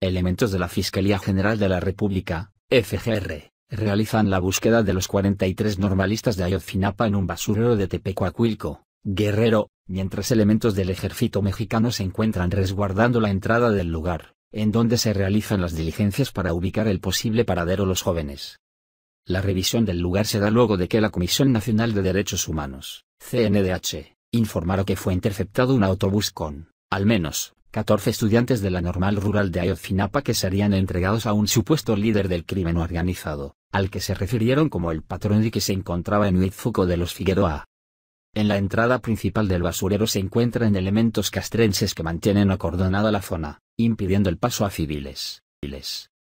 Elementos de la Fiscalía General de la República, FGR, realizan la búsqueda de los 43 normalistas de Ayotzinapa en un basurero de Tepecuacuilco, Guerrero, mientras elementos del ejército mexicano se encuentran resguardando la entrada del lugar, en donde se realizan las diligencias para ubicar el posible paradero los jóvenes. La revisión del lugar se da luego de que la Comisión Nacional de Derechos Humanos, CNDH, informara que fue interceptado un autobús con, al menos, 14 estudiantes de la normal rural de Ayotzinapa que serían entregados a un supuesto líder del crimen organizado, al que se refirieron como el patrón y que se encontraba en Huitzuco de los Figueroa. En la entrada principal del basurero se encuentran elementos castrenses que mantienen acordonada la zona, impidiendo el paso a civiles.